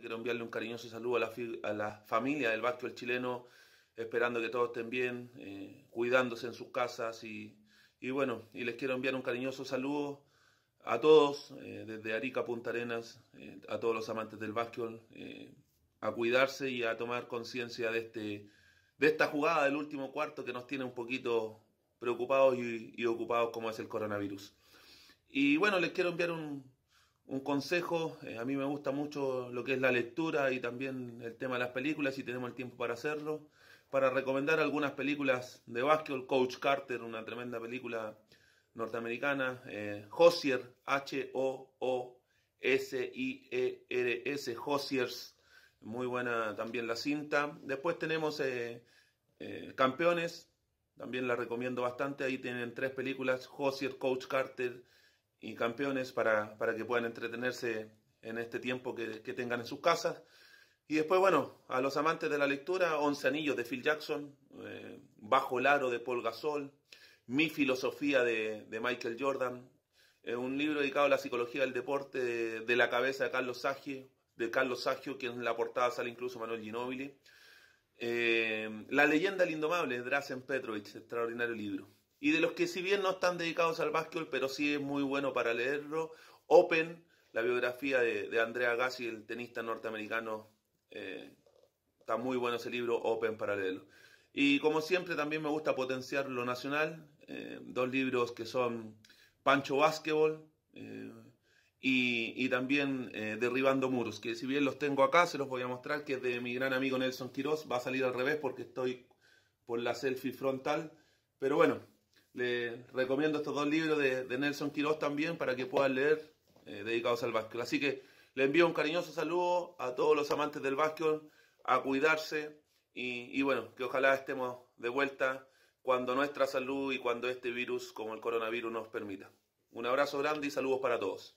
Quiero enviarle un cariñoso saludo a la, a la familia del básquetbol chileno, esperando que todos estén bien, eh, cuidándose en sus casas y, y, bueno, y les quiero enviar un cariñoso saludo a todos, eh, desde Arica Punta Arenas, eh, a todos los amantes del básquetbol, a cuidarse y a tomar conciencia de, este, de esta jugada del último cuarto que nos tiene un poquito preocupados y, y ocupados como es el coronavirus. Y bueno, les quiero enviar un un consejo. Eh, a mí me gusta mucho lo que es la lectura y también el tema de las películas, si tenemos el tiempo para hacerlo. Para recomendar algunas películas de básquetbol, Coach Carter, una tremenda película norteamericana. Eh, H-O-O-S-I-E-R-S, e Hosiers, muy buena también la cinta. Después tenemos eh, eh, Campeones, también la recomiendo bastante. Ahí tienen tres películas, Hosier, Coach Carter y campeones para, que puedan entretenerse en este tiempo que, tengan en sus casas. Y después, bueno, a los amantes de la lectura, Once Anillos de Phil Jackson, eh, Bajo el Aro de Paul Gasol, Mi Filosofía de, Michael Jordan, eh, un libro dedicado a la psicología del deporte de, la cabeza de Carlos Sagio, de Carlos Sagio, quien en la portada sale incluso Manuel Ginóbili. Eh, la leyenda del indomable de Drazen Petrovich, extraordinario libro y de los que si bien no están dedicados al básquetbol, pero sí es muy bueno para leerlo. Open, la biografía de, Andrea Gassi, el tenista norteamericano, eh, está muy bueno ese libro, Open para leerlo. Y como siempre también me gusta potenciar lo nacional, eh, dos libros que son Pancho Básquetbol eh, y, y, también Derribando Muros, que si bien los tengo acá, se los voy a mostrar, que es de mi gran amigo Nelson Quiroz, va a salir al revés porque estoy por la selfie frontal, pero bueno, le recomiendo estos dos libros de, Nelson Quiroz también para que puedan leer, eh, dedicados al básquet. Así que le envío un cariñoso saludo a todos los amantes del básquet, a cuidarse y bueno, que ojalá estemos de vuelta cuando nuestra salud y cuando este virus como el coronavirus nos permita. Un abrazo grande y saludos para todos.